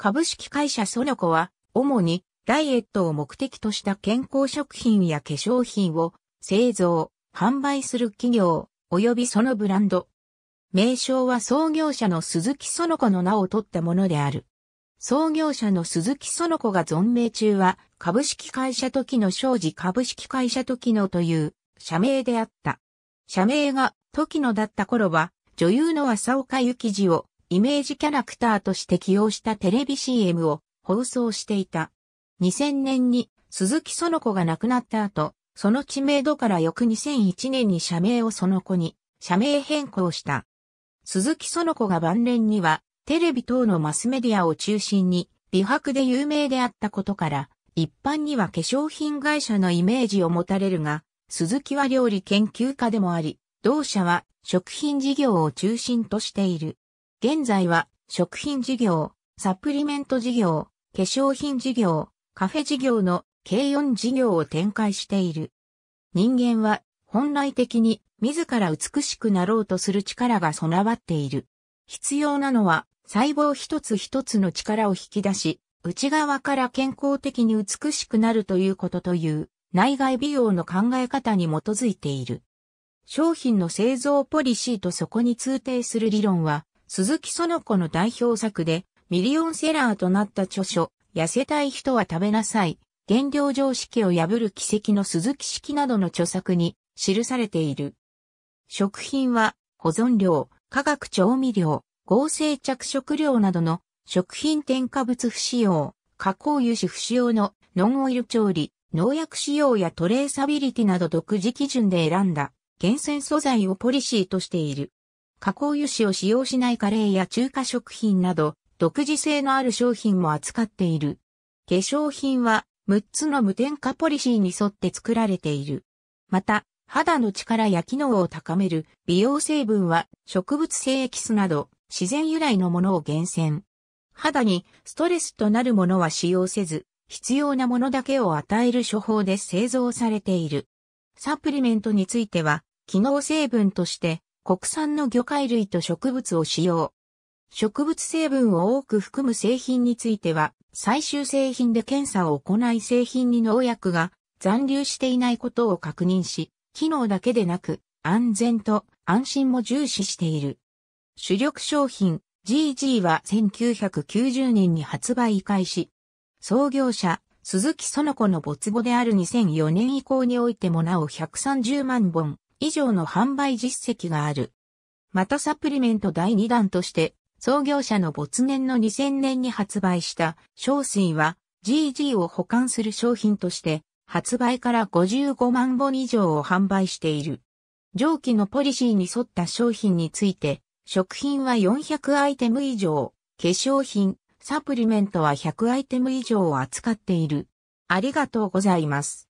株式会社ソノコは、主にダイエットを目的とした健康食品や化粧品を製造、販売する企業、及びそのブランド。名称は創業者の鈴木ノ子の名を取ったものである。創業者の鈴木ノ子が存命中は、株式会社時の商事株式会社時のという社名であった。社名が時のだった頃は、女優の浅岡幸二をイメージキャラクターとして起用したテレビ CM を放送していた。2000年に鈴木園子が亡くなった後、その知名度から翌2001年に社名をその子に社名変更した。鈴木園子が晩年にはテレビ等のマスメディアを中心に美白で有名であったことから一般には化粧品会社のイメージを持たれるが鈴木は料理研究家でもあり同社は食品事業を中心としている。現在は食品事業、サプリメント事業、化粧品事業、カフェ事業の軽4事業を展開している。人間は本来的に自ら美しくなろうとする力が備わっている。必要なのは細胞一つ一つの力を引き出し、内側から健康的に美しくなるということという内外美容の考え方に基づいている。商品の製造ポリシーとそこに通定する理論は鈴木園子の代表作で、ミリオンセラーとなった著書、痩せたい人は食べなさい、減量常識を破る奇跡の鈴木式などの著作に記されている。食品は、保存料、化学調味料、合成着色料などの食品添加物不使用、加工油脂不使用のノンオイル調理、農薬使用やトレーサビリティなど独自基準で選んだ厳選素材をポリシーとしている。加工油脂を使用しないカレーや中華食品など、独自性のある商品も扱っている。化粧品は、6つの無添加ポリシーに沿って作られている。また、肌の力や機能を高める美容成分は植物性エキスなど自然由来のものを厳選。肌にストレスとなるものは使用せず、必要なものだけを与える処方で製造されている。サプリメントについては、機能成分として国産の魚介類と植物を使用。植物成分を多く含む製品については、最終製品で検査を行い製品に農薬が残留していないことを確認し、機能だけでなく、安全と安心も重視している。主力商品 GG は1990年に発売開始。創業者鈴木園子の没後である2004年以降においてもなお130万本以上の販売実績がある。またサプリメント第2弾として、創業者の没年の2000年に発売した小水は GG を保管する商品として発売から55万本以上を販売している。上記のポリシーに沿った商品について、食品は400アイテム以上、化粧品、サプリメントは100アイテム以上を扱っている。ありがとうございます。